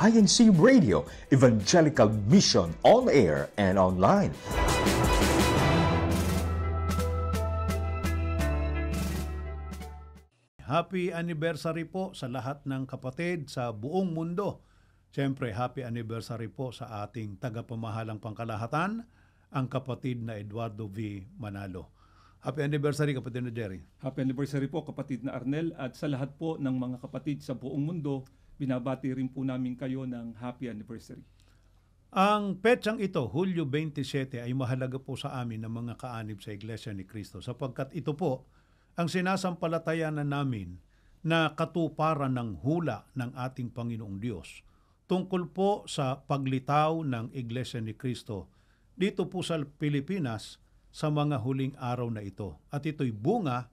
INC Radio, Evangelical Mission on air and online. Happy anniversary po sa lahat ng kapatid sa buong mundo. Siyempre, happy anniversary po sa ating tagapamahalang pangkalahatan, ang kapatid na Eduardo V. Manalo. Happy anniversary kapatid na Jerry. Happy anniversary po kapatid na Arnel at sa lahat po ng mga kapatid sa buong mundo binabati rin po namin kayo ng happy anniversary. Ang petsang ito, Hulyo 27, ay mahalaga po sa amin ng mga kaanib sa Iglesia ni Kristo sapagkat ito po ang sinasampalatayanan namin na katuparan ng hula ng ating Panginoong Diyos tungkol po sa paglitaw ng Iglesia ni Kristo dito po sa Pilipinas sa mga huling araw na ito. At ito'y bunga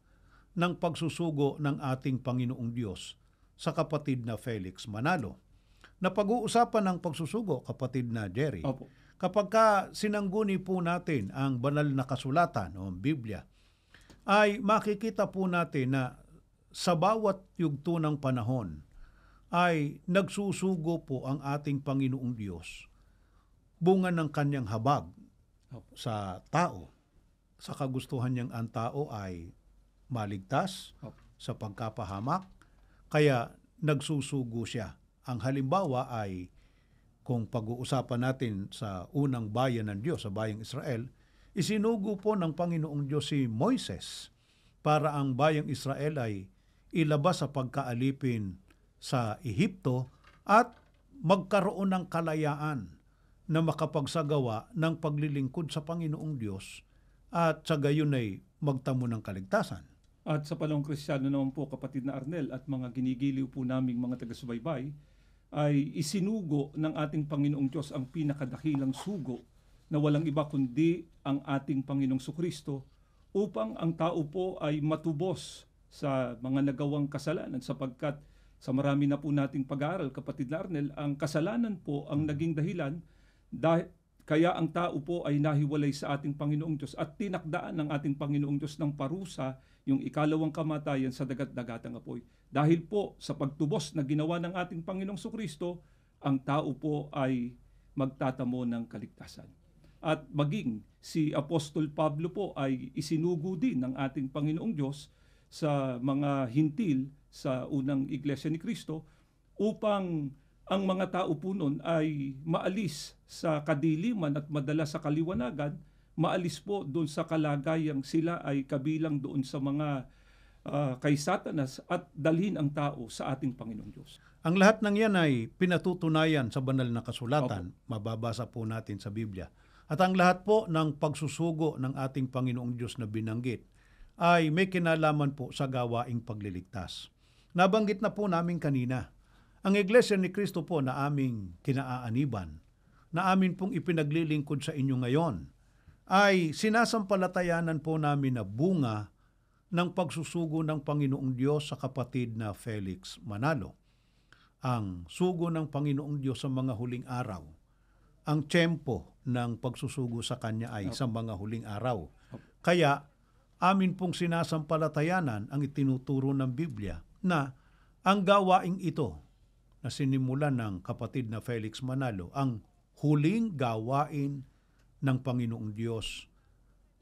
ng pagsusugo ng ating Panginoong Diyos sa kapatid na Felix Manalo. Napag-uusapan ang pagsusugo, kapatid na Jerry. Opo. Kapag ka sinangguni po natin ang banal na kasulatan o Biblia, ay makikita po natin na sa bawat yugto ng panahon ay nagsusugo po ang ating Panginoong Diyos bunga ng kanyang habag sa tao. Sa kagustuhan niyang ang tao ay maligtas sa pagkapahamak kaya nagsusugo siya. Ang halimbawa ay kung pag-uusapan natin sa unang bayan ng Diyos, sa bayang Israel, isinugo po ng Panginoong Diyos si Moises para ang bayang Israel ay ilabas sa pagkaalipin sa Ehipto at magkaroon ng kalayaan na makapagsagawa ng paglilingkod sa Panginoong Diyos at sa gayon ay magtamo ng kaligtasan. At sa palong kristyano naman po kapatid na Arnel at mga ginigiliw po naming mga taga-subaybay ay isinugo ng ating Panginoong Diyos ang pinakadakilang sugo na walang iba kundi ang ating Panginoong Sukristo upang ang tao po ay matubos sa mga nagawang kasalanan sapagkat sa marami na po nating pag-aaral kapatid na Arnel ang kasalanan po ang naging dahilan dahil kaya ang tao po ay nahiwalay sa ating Panginoong Diyos at tinakdaan ng ating Panginoong Diyos ng parusa yung ikalawang kamatayan sa dagat dagat ng apoy. Dahil po sa pagtubos na ginawa ng ating Panginoong Kristo, ang tao po ay magtatamo ng kaligtasan. At maging si Apostol Pablo po ay isinugo din ng ating Panginoong Diyos sa mga hintil sa unang iglesia ni Kristo upang ang mga tao po noon ay maalis sa kadiliman at madala sa kaliwanagan maalis po doon sa kalagayang sila ay kabilang doon sa mga uh, kay Satanas at dalhin ang tao sa ating Panginoong Diyos. Ang lahat ng yan ay pinatutunayan sa banal na kasulatan, Opo. mababasa po natin sa Biblia. At ang lahat po ng pagsusugo ng ating Panginoong Diyos na binanggit ay may kinalaman po sa gawaing pagliligtas. Nabanggit na po namin kanina, ang Iglesia ni Kristo po na aming kinaaaniban, na amin pong ipinaglilingkod sa inyo ngayon, ay sinasampalatayanan po namin na bunga ng pagsusugo ng Panginoong Diyos sa kapatid na Felix Manalo, ang sugo ng Panginoong Diyos sa mga huling araw. Ang tempo ng pagsusugo sa Kanya ay sa mga huling araw. Kaya amin pong sinasampalatayanan ang itinuturo ng Biblia na ang gawaing ito na sinimulan ng kapatid na Felix Manalo, ang huling gawain ng Panginoong Diyos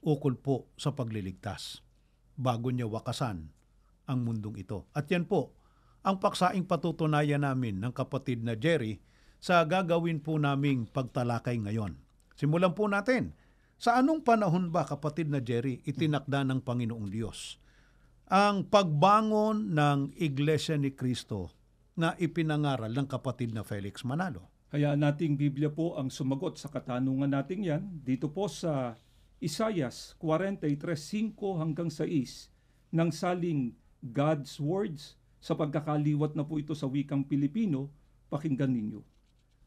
ukol po sa pagliligtas bago niya wakasan ang mundong ito. At yan po, ang paksaing patutunayan namin ng kapatid na Jerry sa gagawin po naming pagtalakay ngayon. Simulan po natin. Sa anong panahon ba, kapatid na Jerry, itinakda ng Panginoong Diyos ang pagbangon ng Iglesia ni Kristo na ipinangaral ng kapatid na Felix Manalo? Kaya nating Biblia po ang sumagot sa katanungan nating yan dito po sa Isayas 43.5 hanggang 6 ng saling God's Words sa pagkakaliwat na po ito sa wikang Pilipino, pakinggan ninyo.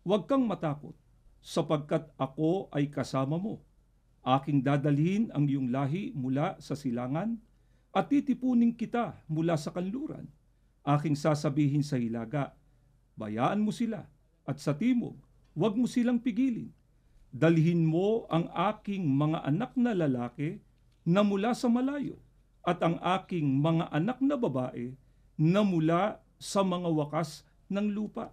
Huwag kang matakot sapagkat ako ay kasama mo. Aking dadalhin ang iyong lahi mula sa silangan at titipunin kita mula sa kanluran. Aking sasabihin sa hilaga, bayaan mo sila at sa timog. Huwag mo silang pigilin. Dalhin mo ang aking mga anak na lalaki na mula sa malayo at ang aking mga anak na babae na mula sa mga wakas ng lupa.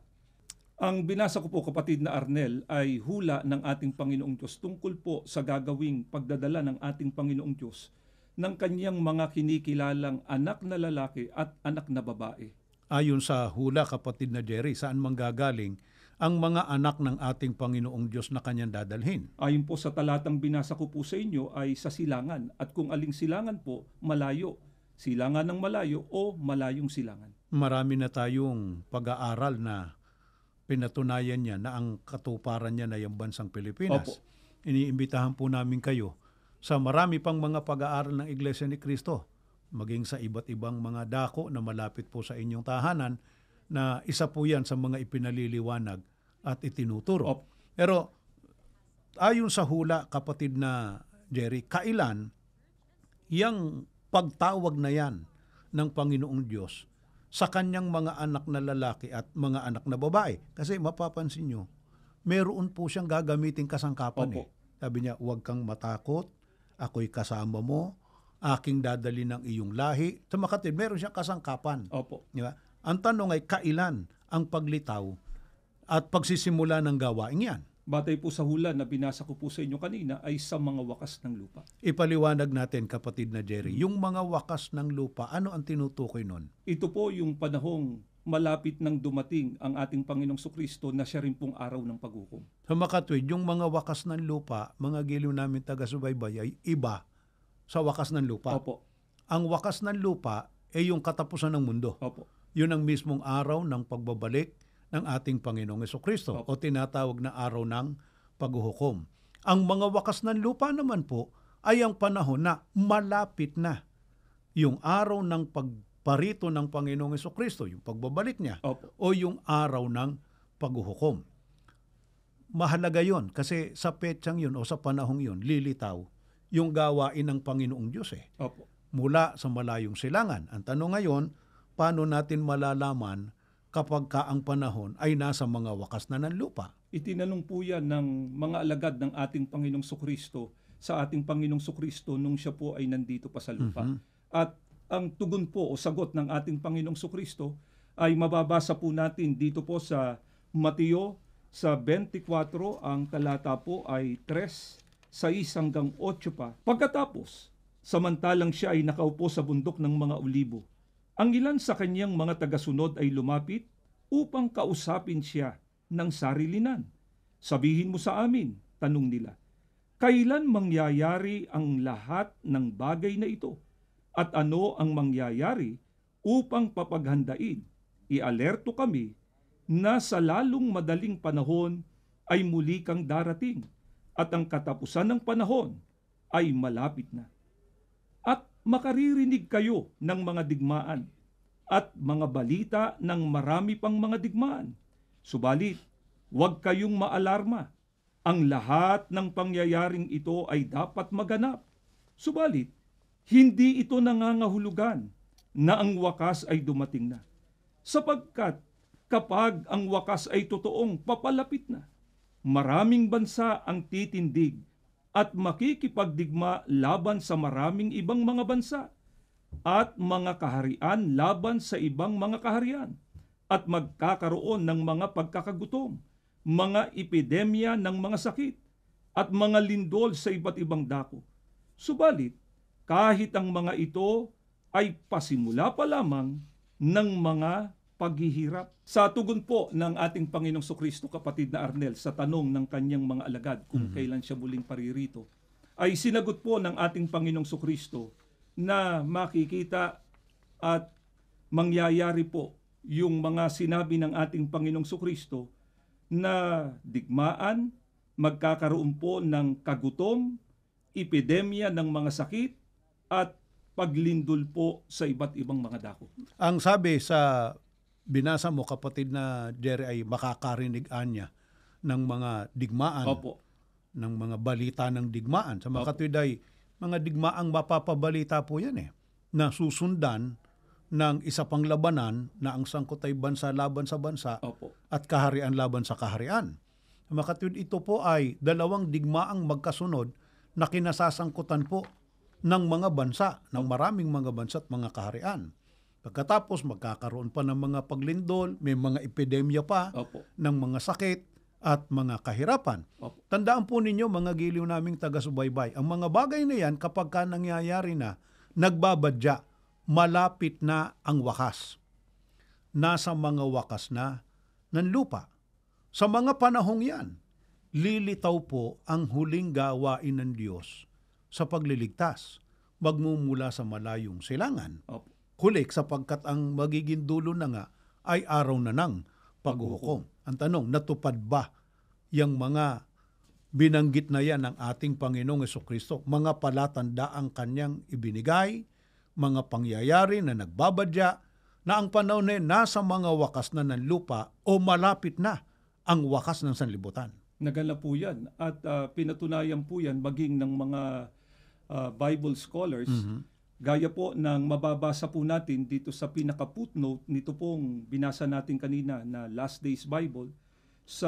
Ang binasa ko po kapatid na Arnel ay hula ng ating Panginoong Diyos tungkol po sa gagawing pagdadala ng ating Panginoong Diyos ng kanyang mga kinikilalang anak na lalaki at anak na babae. Ayon sa hula kapatid na Jerry, saan manggagaling ang mga anak ng ating Panginoong Diyos na kanyang dadalhin. Ayon po sa talatang binasa ko po sa inyo ay sa silangan at kung aling silangan po malayo, silangan ng malayo o malayong silangan. Marami na tayong pag-aaral na pinatunayan niya na ang katuparan niya na yung bansang Pilipinas. Opo. Iniimbitahan po namin kayo sa marami pang mga pag-aaral ng Iglesia ni Kristo, maging sa iba't ibang mga dako na malapit po sa inyong tahanan, na isa po yan sa mga ipinaliliwanag at itinuturo. Op. Pero ayon sa hula, kapatid na Jerry, kailan yang pagtawag na yan ng Panginoong Diyos sa kanyang mga anak na lalaki at mga anak na babae. Kasi mapapansin nyo, meron po siyang gagamitin kasangkapan Opo. eh. Sabi niya, huwag kang matakot, ako'y kasama mo, aking dadali ng iyong lahi. Sa so, makatid, meron siyang kasangkapan. Opo. Di ba? Ang tanong ay kailan ang paglitaw at pagsisimula ng gawain yan? Batay po sa hula na binasa ko po sa inyo kanina ay sa mga wakas ng lupa. Ipaliwanag natin kapatid na Jerry, yung mga wakas ng lupa, ano ang tinutukoy nun? Ito po yung panahong malapit nang dumating ang ating Panginoong Kristo na siya rin pong araw ng paghukom. Sa makatwid, yung mga wakas ng lupa, mga giliw namin taga-subaybay ay iba sa wakas ng lupa. Opo. Ang wakas ng lupa ay yung katapusan ng mundo. Opo. Yun ang mismong araw ng pagbabalik ng ating Panginoong Kristo o tinatawag na araw ng paghuhukom. Ang mga wakas ng lupa naman po ay ang panahon na malapit na yung araw ng pagparito ng Panginoong Kristo, yung pagbabalik niya, Opo. o yung araw ng paghuhukom. Mahalaga yon kasi sa petsang yun o sa panahong yun, lilitaw yung gawain ng Panginoong Diyos eh. Opo. Mula sa malayong silangan. Ang tanong ngayon, paano natin malalaman kapag ka ang panahon ay nasa mga wakas na ng lupa. Itinanong po yan ng mga alagad ng ating Panginoong Sokristo sa ating Panginoong Sokristo nung siya po ay nandito pa sa lupa. Mm-hmm. At ang tugon po o sagot ng ating Panginoong Sokristo ay mababasa po natin dito po sa Mateo sa 24, ang talata po ay 3, 6 hanggang 8 pa. Pagkatapos, samantalang siya ay nakaupo sa bundok ng mga ulibo, ang ilan sa kanyang mga tagasunod ay lumapit upang kausapin siya ng sarilinan. Sabihin mo sa amin, tanong nila, kailan mangyayari ang lahat ng bagay na ito? At ano ang mangyayari upang papaghandain? I-alerto kami na sa lalong madaling panahon ay muli kang darating at ang katapusan ng panahon ay malapit na makaririnig kayo ng mga digmaan at mga balita ng marami pang mga digmaan. Subalit, huwag kayong maalarma. Ang lahat ng pangyayaring ito ay dapat maganap. Subalit, hindi ito nangangahulugan na ang wakas ay dumating na. Sapagkat kapag ang wakas ay totoong papalapit na, maraming bansa ang titindig at makikipagdigma laban sa maraming ibang mga bansa at mga kaharian laban sa ibang mga kaharian at magkakaroon ng mga pagkakagutom, mga epidemya ng mga sakit at mga lindol sa iba't ibang dako. Subalit, kahit ang mga ito ay pasimula pa lamang ng mga paghihirap. Sa tugon po ng ating Panginoong Kristo kapatid na Arnel sa tanong ng kanyang mga alagad kung mm-hmm. kailan siya muling paririto, ay sinagot po ng ating Panginoong Kristo na makikita at mangyayari po yung mga sinabi ng ating Panginoong Kristo na digmaan, magkakaroon po ng kagutom, epidemya ng mga sakit at paglindol po sa iba't ibang mga dako. Ang sabi sa binasa mo kapatid na Jerry ay makakarinig anya ng mga digmaan Opo. ng mga balita ng digmaan sa mga katwid ay mga digmaang mapapabalita po yan eh na susundan ng isa pang labanan na ang sangkot ay bansa laban sa bansa Opo. at kaharian laban sa kaharian. Mga katwid, ito po ay dalawang digmaang magkasunod na kinasasangkutan po ng mga bansa, ng maraming mga bansa at mga kaharian. Pagkatapos magkakaroon pa ng mga paglindol, may mga epidemya pa Opo. ng mga sakit at mga kahirapan. Opo. Tandaan po ninyo mga giliw naming taga-subaybay, ang mga bagay na yan kapag ka nangyayari na, nagbabadya, malapit na ang wakas. Nasa mga wakas na ng lupa. Sa mga panahong yan, lilitaw po ang huling gawain ng Diyos sa pagliligtas, magmumula sa malayong silangan. Opo kulik sapagkat ang magiging dulo na nga ay araw na nang paghuhukom. Ang tanong, natupad ba yung mga binanggit na yan ng ating Panginoong Kristo, mga palatanda ang kanyang ibinigay, mga pangyayari na nagbabadya na ang panahon na nasa mga wakas na ng lupa o malapit na ang wakas ng sanlibutan. Nagala po yan at uh, pinatunayan po yan maging ng mga uh, Bible scholars mm-hmm Gaya po ng mababasa po natin dito sa pinaka-footnote nito pong binasa natin kanina na Last Days Bible sa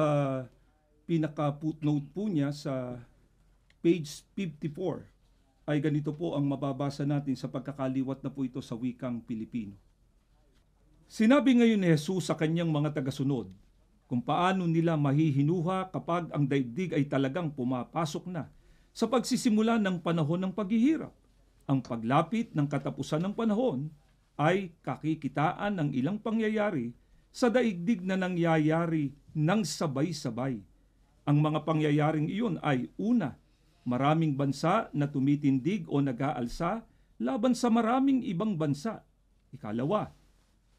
pinaka-footnote po niya sa page 54 ay ganito po ang mababasa natin sa pagkakaliwat na po ito sa wikang Pilipino. Sinabi ngayon ni Jesus sa kanyang mga tagasunod kung paano nila mahihinuha kapag ang daigdig ay talagang pumapasok na sa pagsisimula ng panahon ng paghihirap ang paglapit ng katapusan ng panahon ay kakikitaan ng ilang pangyayari sa daigdig na nangyayari ng sabay-sabay. Ang mga pangyayaring iyon ay una, maraming bansa na tumitindig o nag-aalsa laban sa maraming ibang bansa. Ikalawa,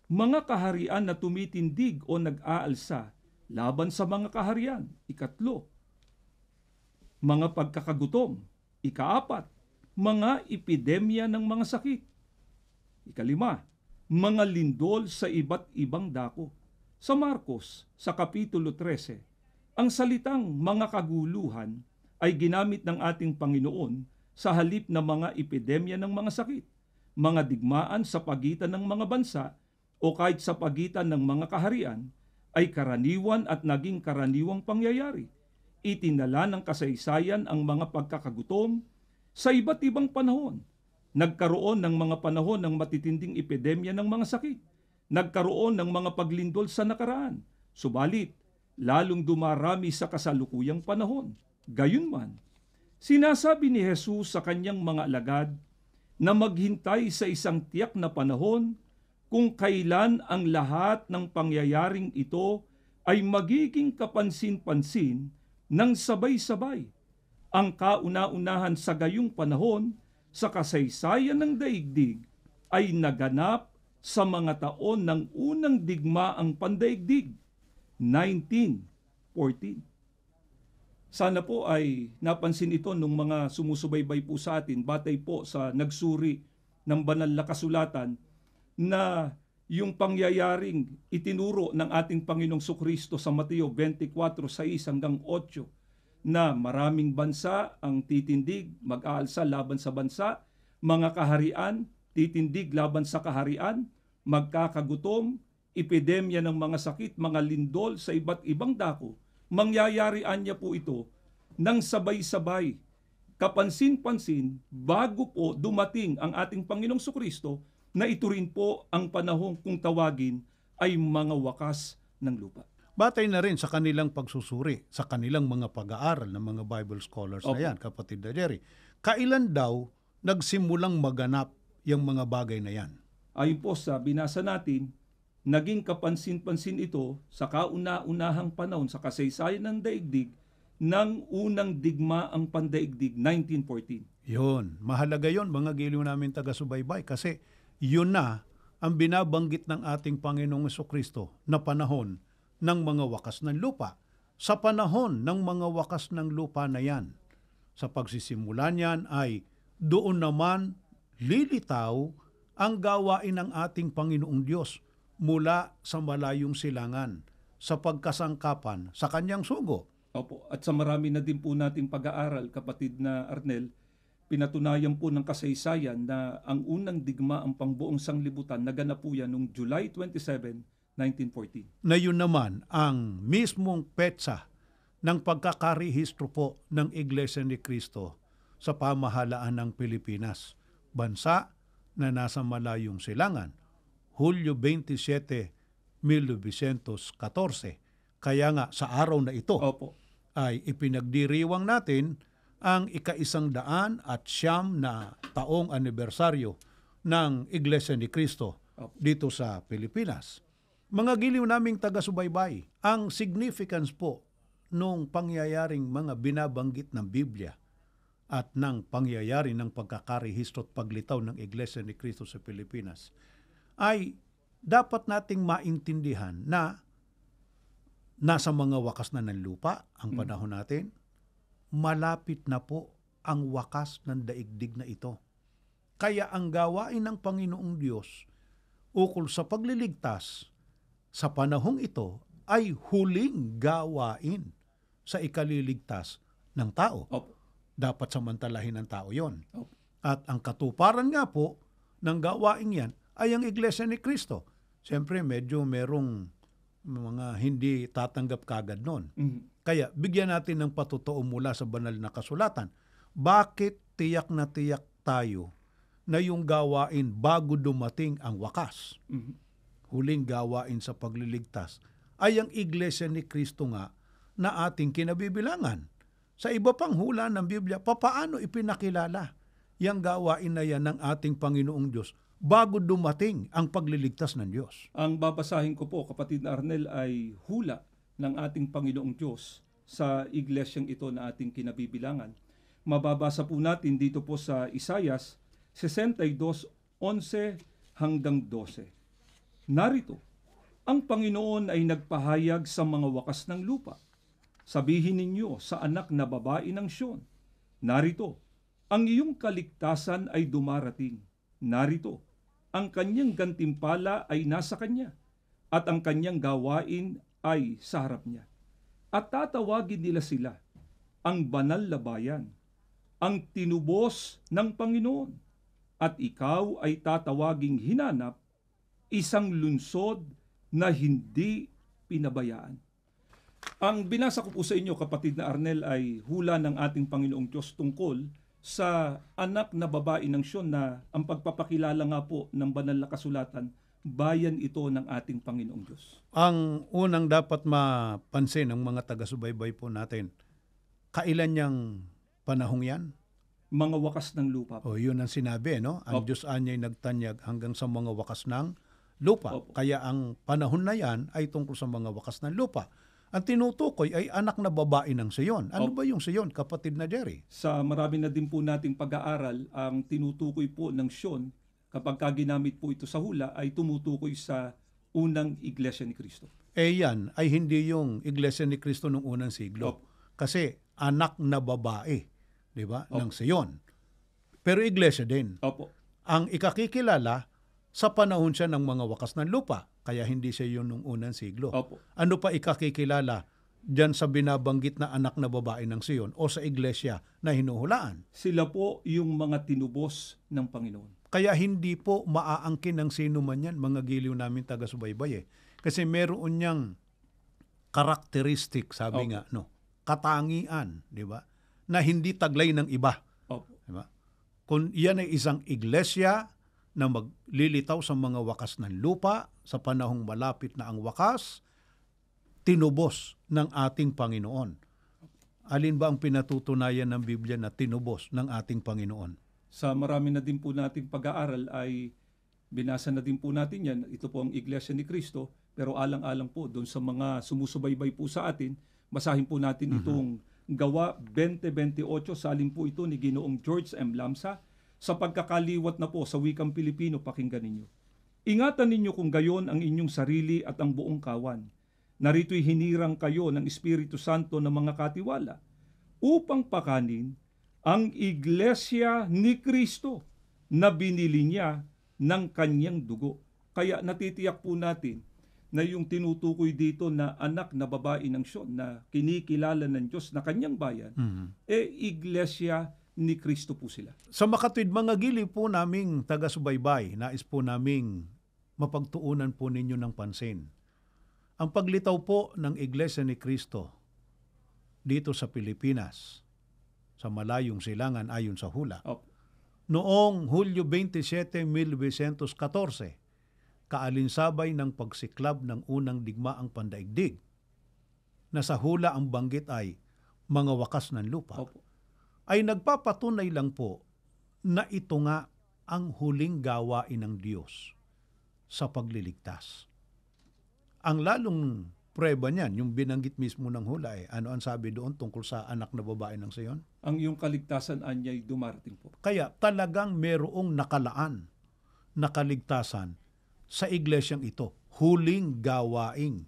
mga kaharian na tumitindig o nag-aalsa laban sa mga kaharian. Ikatlo, mga pagkakagutom. Ikaapat, mga epidemya ng mga sakit. Ikalima, mga lindol sa iba't ibang dako. Sa Marcos, sa Kapitulo 13, ang salitang mga kaguluhan ay ginamit ng ating Panginoon sa halip na mga epidemya ng mga sakit, mga digmaan sa pagitan ng mga bansa o kahit sa pagitan ng mga kaharian ay karaniwan at naging karaniwang pangyayari. Itinala ng kasaysayan ang mga pagkakagutom, sa iba't ibang panahon. Nagkaroon ng mga panahon ng matitinding epidemya ng mga sakit. Nagkaroon ng mga paglindol sa nakaraan. Subalit, lalong dumarami sa kasalukuyang panahon. Gayunman, sinasabi ni Jesus sa kanyang mga alagad na maghintay sa isang tiyak na panahon kung kailan ang lahat ng pangyayaring ito ay magiging kapansin-pansin ng sabay-sabay ang kauna-unahan sa gayong panahon sa kasaysayan ng daigdig ay naganap sa mga taon ng unang digma ang pandaigdig, 1914. Sana po ay napansin ito nung mga sumusubaybay po sa atin batay po sa nagsuri ng banal na kasulatan na yung pangyayaring itinuro ng ating Panginoong Sokristo sa Mateo 24:6 hanggang 8 na maraming bansa ang titindig mag-aalsa laban sa bansa, mga kaharian titindig laban sa kaharian, magkakagutom, epidemya ng mga sakit, mga lindol sa iba't ibang dako. Mangyayarian niya po ito nang sabay-sabay. Kapansin-pansin bago po dumating ang ating Panginoong Kristo na ito rin po ang panahon kung tawagin ay mga wakas ng lupa batay na rin sa kanilang pagsusuri, sa kanilang mga pag-aaral ng mga Bible scholars okay. na yan, kapatid na Jerry. Kailan daw nagsimulang maganap yung mga bagay na yan? Ayon po sa binasa natin, naging kapansin-pansin ito sa kauna-unahang panahon sa kasaysayan ng daigdig ng unang digma ang pandaigdig, 1914. Yun, mahalaga yon mga giliw namin taga-subaybay kasi yun na ang binabanggit ng ating Panginoong Kristo na panahon ng mga wakas ng lupa. Sa panahon ng mga wakas ng lupa na yan, sa pagsisimula niyan ay doon naman lilitaw ang gawain ng ating Panginoong Diyos mula sa malayong silangan sa pagkasangkapan sa kanyang sugo. Opo, at sa marami na din po nating pag-aaral, kapatid na Arnel, pinatunayan po ng kasaysayan na ang unang digma ang pangbuong sanglibutan naganap po yan noong July 27, 1940. Na yun naman ang mismong petsa ng pagkakarehistro po ng Iglesia ni Cristo sa pamahalaan ng Pilipinas, bansa na nasa malayong silangan, Hulyo 27, 1914. Kaya nga sa araw na ito Opo. ay ipinagdiriwang natin ang ikaisang daan at siyam na taong anibersaryo ng Iglesia ni Cristo dito sa Pilipinas. Mga giliw naming taga-subaybay, ang significance po nung pangyayaring mga binabanggit ng Biblia at ng pangyayari ng pagkakarihisto at paglitaw ng Iglesia ni Cristo sa Pilipinas ay dapat nating maintindihan na nasa mga wakas na ng lupa ang hmm. panahon natin, malapit na po ang wakas ng daigdig na ito. Kaya ang gawain ng Panginoong Diyos ukol sa pagliligtas sa panahong ito ay huling gawain sa ikaliligtas ng tao. Opo. Dapat samantalahin ng tao yon. At ang katuparan nga po ng gawain yan ay ang Iglesia ni Kristo. Siyempre, medyo merong mga hindi tatanggap kagad noon. Mm-hmm. Kaya bigyan natin ng patutoo mula sa banal na kasulatan. Bakit tiyak na tiyak tayo na yung gawain bago dumating ang wakas? Mm-hmm huling gawain sa pagliligtas ay ang iglesia ni Kristo nga na ating kinabibilangan. Sa iba pang hula ng Biblia, papaano ipinakilala yung gawain na yan ng ating Panginoong Diyos bago dumating ang pagliligtas ng Diyos? Ang babasahin ko po, kapatid na Arnel, ay hula ng ating Panginoong Diyos sa iglesyang ito na ating kinabibilangan. Mababasa po natin dito po sa Isayas 62, 11 hanggang 12. Narito, ang Panginoon ay nagpahayag sa mga wakas ng lupa. Sabihin ninyo sa anak na babae ng Sion, Narito, ang iyong kaligtasan ay dumarating. Narito, ang kanyang gantimpala ay nasa kanya, at ang kanyang gawain ay sa harap niya. At tatawagin nila sila ang banal na bayan, ang tinubos ng Panginoon, at ikaw ay tatawaging hinanap isang lunsod na hindi pinabayaan. Ang binasa ko po sa inyo, kapatid na Arnel, ay hula ng ating Panginoong Diyos tungkol sa anak na babae ng Siyon na ang pagpapakilala nga po ng banal na kasulatan, bayan ito ng ating Panginoong Diyos. Ang unang dapat mapansin ng mga taga-subaybay po natin, kailan niyang panahong yan? Mga wakas ng lupa. Po. O, yun ang sinabi, no? Ang okay. Diyos anya'y nagtanyag hanggang sa mga wakas ng lupa. Opo. Kaya ang panahon na yan ay tungkol sa mga wakas ng lupa. Ang tinutukoy ay anak na babae ng Sion. Ano Opo. ba yung Sion, kapatid na Jerry? Sa marami na din po nating pag-aaral, ang tinutukoy po ng Sion, kapag ginamit po ito sa hula, ay tumutukoy sa unang iglesia ni Kristo. Eh yan ay hindi yung iglesia ni Kristo nung unang siglo. Opo. Kasi anak na babae, di ba, ng Sion. Pero iglesia din. Opo. Ang ikakikilala sa panahon siya ng mga wakas ng lupa. Kaya hindi siya yun nung unang siglo. Opo. Ano pa ikakikilala dyan sa binabanggit na anak na babae ng Siyon o sa iglesia na hinuhulaan? Sila po yung mga tinubos ng Panginoon. Kaya hindi po maaangkin ng sino man yan, mga giliw namin taga-subaybay eh. Kasi meron niyang karakteristik, sabi okay. nga, no? katangian, di ba? Na hindi taglay ng iba. Okay. Di ba? Kung yan ay isang iglesia na maglilitaw sa mga wakas ng lupa sa panahong malapit na ang wakas, tinubos ng ating Panginoon. Alin ba ang pinatutunayan ng Biblia na tinubos ng ating Panginoon? Sa marami na din po nating pag-aaral ay binasa na din po natin yan. Ito po ang Iglesia ni Kristo, pero alang-alang po doon sa mga sumusubaybay po sa atin, basahin po natin mhm. itong uh-huh. Gawa 2028, salin po ito ni Ginoong George M. Lamsa sa pagkakaliwat na po sa wikang Pilipino, pakinggan ninyo. Ingatan ninyo kung gayon ang inyong sarili at ang buong kawan. Narito'y hinirang kayo ng Espiritu Santo ng mga katiwala upang pakanin ang iglesia ni Kristo na binili niya ng kanyang dugo. Kaya natitiyak po natin na yung tinutukoy dito na anak na babae ng Siyon na kinikilala ng Diyos na kanyang bayan, mm-hmm. eh iglesia ni Kristo po sila. Sa makatwid mga gili po naming taga-subaybay, nais po naming mapagtuunan po ninyo ng pansin. Ang paglitaw po ng Iglesia ni Kristo dito sa Pilipinas, sa malayong silangan ayon sa hula, oh. noong Hulyo 27, 1914, kaalinsabay ng pagsiklab ng unang digmaang pandaigdig, na sa hula ang banggit ay mga wakas ng lupa. Opo ay nagpapatunay lang po na ito nga ang huling gawain ng Diyos sa pagliligtas. Ang lalong preba niyan, yung binanggit mismo ng hula eh, ano ang sabi doon tungkol sa anak na babae ng Sayon? Ang iyong kaligtasan anya'y dumarating po. Kaya talagang merong nakalaan na kaligtasan sa iglesyang ito, huling gawaing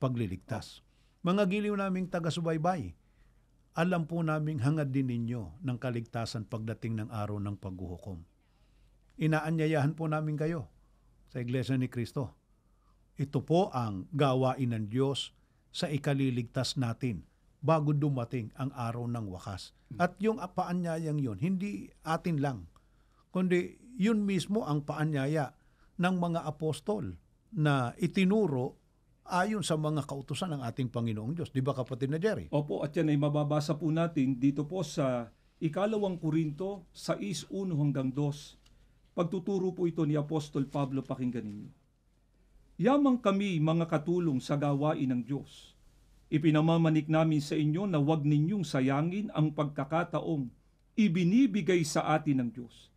pagliligtas. Mga giliw naming taga-subaybay, alam po naming hangad din ninyo ng kaligtasan pagdating ng araw ng paghuhukom. Inaanyayahan po namin kayo sa Iglesia ni Kristo. Ito po ang gawain ng Diyos sa ikaliligtas natin bago dumating ang araw ng wakas. At yung paanyayang yun, hindi atin lang, kundi yun mismo ang paanyaya ng mga apostol na itinuro ayon sa mga kautusan ng ating Panginoong Diyos. Di ba kapatid na Jerry? Opo, at yan ay mababasa po natin dito po sa ikalawang Korinto 6.1 hanggang 2. Pagtuturo po ito ni Apostol Pablo, pakinggan ninyo. Yamang kami mga katulong sa gawain ng Diyos. Ipinamamanik namin sa inyo na huwag ninyong sayangin ang pagkakataong ibinibigay sa atin ng Diyos.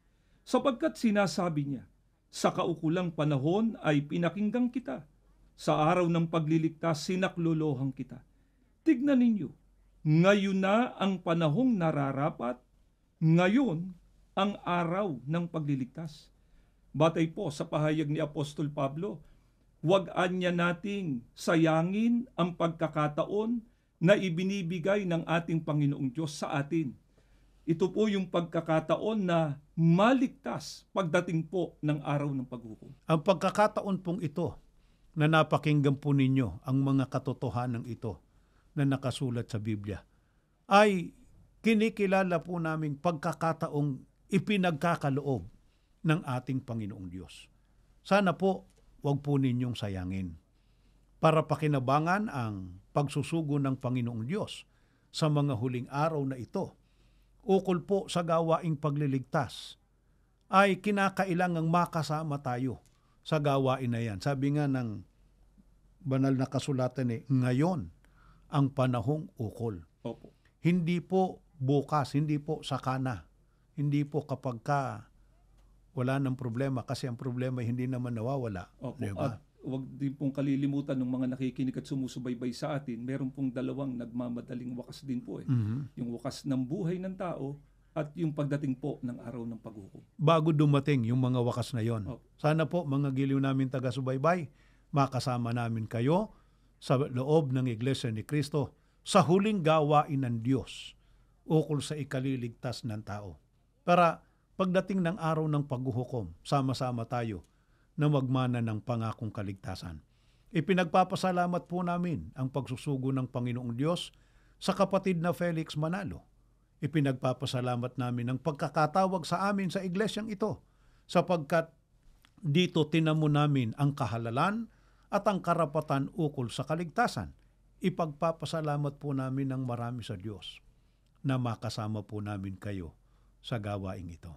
Sapagkat sinasabi niya, sa kaukulang panahon ay pinakinggang kita sa araw ng pagliligtas, sinaklolohan kita. Tignan ninyo, ngayon na ang panahong nararapat, ngayon ang araw ng pagliligtas. Batay po sa pahayag ni Apostol Pablo, huwag anya nating sayangin ang pagkakataon na ibinibigay ng ating Panginoong Diyos sa atin. Ito po yung pagkakataon na maligtas pagdating po ng araw ng paghukom. Ang pagkakataon pong ito na napakinggan po ninyo ang mga katotohanan ito na nakasulat sa Biblia ay kinikilala po namin pagkakataong ipinagkakaloob ng ating Panginoong Diyos. Sana po wag po ninyong sayangin para pakinabangan ang pagsusugo ng Panginoong Diyos sa mga huling araw na ito ukol po sa gawaing pagliligtas ay kinakailangang makasama tayo sa gawain na yan. Sabi nga ng banal na kasulatan eh, ngayon ang panahong ukol. Opo. Hindi po bukas, hindi po sakana. Hindi po kapag ka wala ng problema kasi ang problema hindi naman nawawala. Opo. Diba? At huwag din pong kalilimutan ng mga nakikinig at sumusubaybay sa atin, meron pong dalawang nagmamadaling wakas din po eh. Mm-hmm. Yung wakas ng buhay ng tao at yung pagdating po ng araw ng paghukom. Bago dumating yung mga wakas na yon. Okay. Sana po mga giliw namin taga-subaybay, makasama namin kayo sa loob ng Iglesia ni Kristo sa huling gawain ng Diyos ukol sa ikaliligtas ng tao. Para pagdating ng araw ng paghuhukom, sama-sama tayo na magmana ng pangakong kaligtasan. Ipinagpapasalamat po namin ang pagsusugo ng Panginoong Diyos sa kapatid na Felix Manalo Ipinagpapasalamat namin ang pagkakatawag sa amin sa iglesyang ito sapagkat dito tinamo namin ang kahalalan at ang karapatan ukol sa kaligtasan. Ipagpapasalamat po namin ng marami sa Diyos na makasama po namin kayo sa gawaing ito.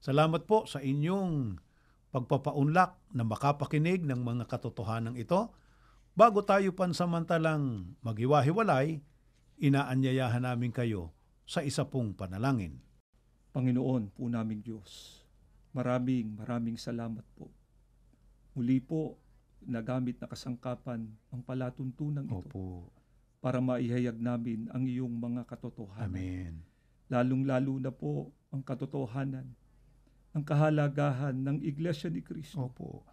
Salamat po sa inyong pagpapaunlak na makapakinig ng mga katotohanan ito. Bago tayo pansamantalang maghiwa-hiwalay, inaanyayahan namin kayo sa isa pong panalangin. Panginoon po naming Diyos, maraming maraming salamat po. Muli po, nagamit na kasangkapan ang palatuntunan ito Opo. para maihayag namin ang iyong mga katotohanan. Amen. Lalong-lalo na po ang katotohanan ang kahalagahan ng Iglesia ni Cristo. Opo.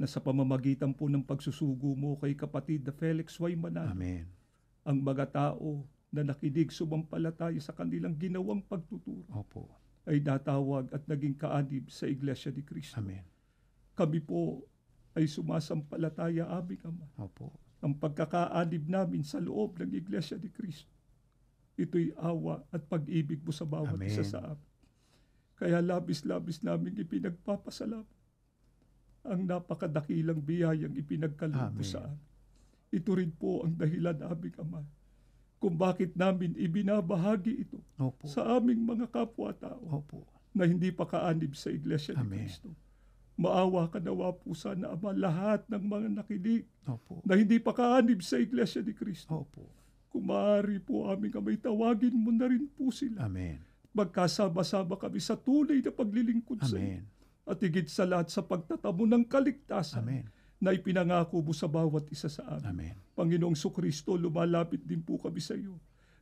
Na sa pamamagitan po ng pagsusugo mo kay kapatid na Felix Waymanan, Amen. ang mga tao na nakidig sumampalataya sa kanilang ginawang pagtuturo Opo. ay datawag at naging kaadib sa Iglesia ni Kristo. Amen. Kami po ay sumasampalataya, aming Ama. Opo. Ang pagkakaadib namin sa loob ng Iglesia ni Kristo, ito'y awa at pag-ibig mo sa bawat Amen. isa sa amin. Kaya labis-labis namin ipinagpapasalamat ang napakadakilang biyayang ipinagkaloob sa amin. Ito rin po ang dahilan, aming Ama, kung bakit namin ibinabahagi ito Opo. sa aming mga kapwa-tao Opo. na hindi pa kaanib sa Iglesia Amen. ni Kristo. Maawa ka nawa po sana, Ama, lahat ng mga nakinig Opo. na hindi pa kaanib sa Iglesia ni Cristo. Opo. Kung maaari po aming kamay, tawagin mo na rin po sila. Amen. Magkasama-sama kami sa tunay na paglilingkod Amen. sa iyo. At higit sa lahat sa pagtatamo ng kaligtasan. Amen na ipinangako mo sa bawat isa sa amin. Amen. Panginoong Sokristo, lumalapit din po kami sa iyo.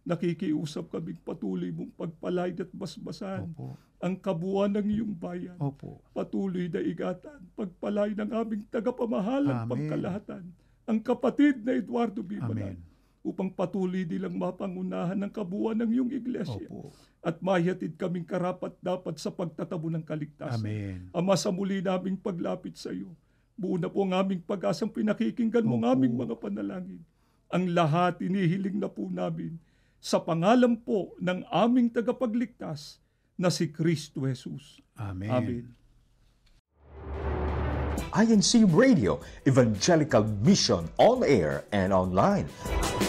Nakikiusap kami patuloy mong pagpalaid at basbasan Opo. ang kabuuan ng iyong bayan. Opo. Patuloy na igatan, pagpalay ng aming tagapamahalan, Amen. pagkalahatan, ang kapatid na Eduardo Bibalan. Amen upang patuloy nilang mapangunahan ng kabuuan ng iyong iglesia. Opo. At mahihatid kaming karapat dapat sa pagtatabo ng kaligtasan. Amen. Ama, sa muli naming paglapit sa iyo, Buo na po ang aming pag-asang pinakikinggan mo ang aming mga panalangin. Ang lahat inihiling na po namin sa pangalan po ng aming tagapagligtas na si Kristo Jesus. Amen. Amen. INC Radio, Evangelical Mission on air and online.